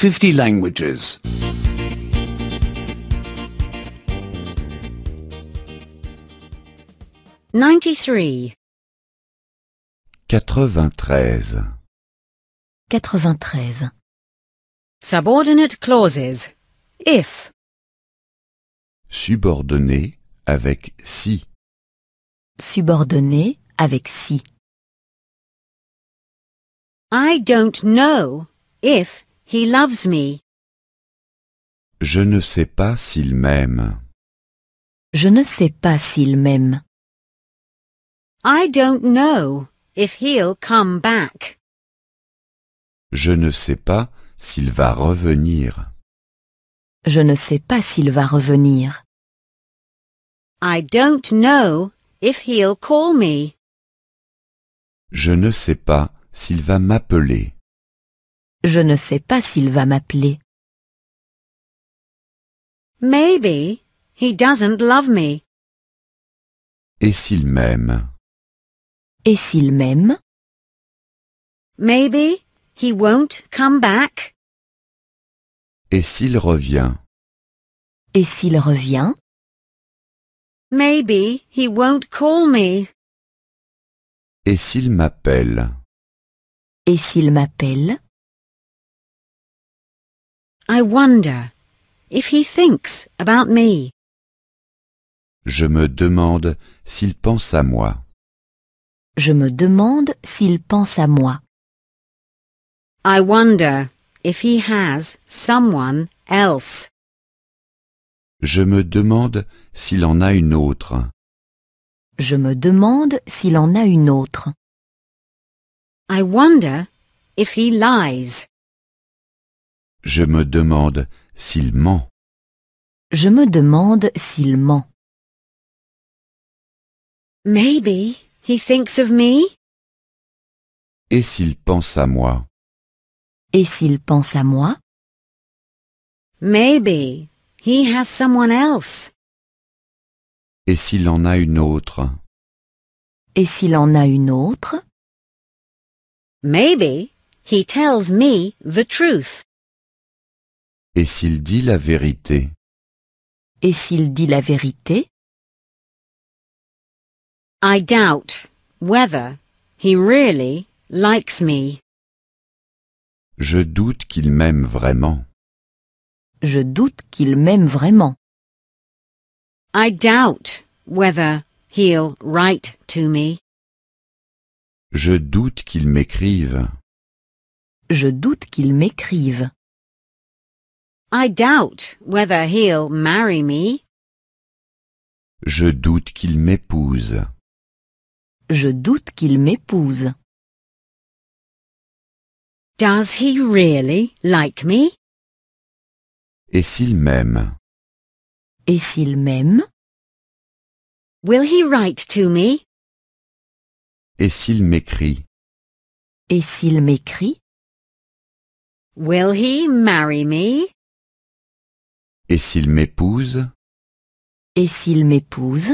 50 languages. 93. 93. 93. Subordinate clauses. If. Subordonné avec si. Subordonné avec si. I don't know if He loves me. Je ne sais pas s'il m'aime. Je ne sais pas s'il m'aime. I don't know if he'll come back. Je ne sais pas s'il va revenir. Je ne sais pas s'il va revenir. I don't know if he'll call me. Je ne sais pas s'il va m'appeler. Je ne sais pas s'il va m'appeler. Maybe he doesn't love me. Et s'il m'aime Et s'il m'aime Maybe he won't come back. Et s'il revient Et s'il revient Maybe he won't call me. Et s'il m'appelle Et s'il m'appelle I wonder if he thinks about me. Je me demande s'il pense à moi. Je me demande s'il pense à moi. I wonder if he has someone else. Je me demande s'il en a une autre. Je me demande s'il en a une autre. I wonder if he lies. Je me demande s'il ment. Je me demande s'il ment. Maybe he thinks of me. Et s'il pense à moi Et s'il pense à moi Maybe he has someone else. Et s'il en a une autre Et s'il en a une autre Maybe he tells me the truth. Et s'il dit la vérité Et s'il dit la vérité I doubt whether he really likes me. Je doute qu'il m'aime vraiment. Je doute qu'il m'aime vraiment. I doubt whether he'll write to me. Je doute qu'il m'écrive. Je doute qu'il m'écrive. I doubt whether he'll marry me. Je doute qu'il m'épouse. Je doute qu'il m'épouse. Does he really like me? Et s'il m'aime? Et s'il m'aime? Will he write to me? Et s'il m'écrit? Et s'il m'écrit? Will he marry me? Et s'il m'épouse Et s'il m'épouse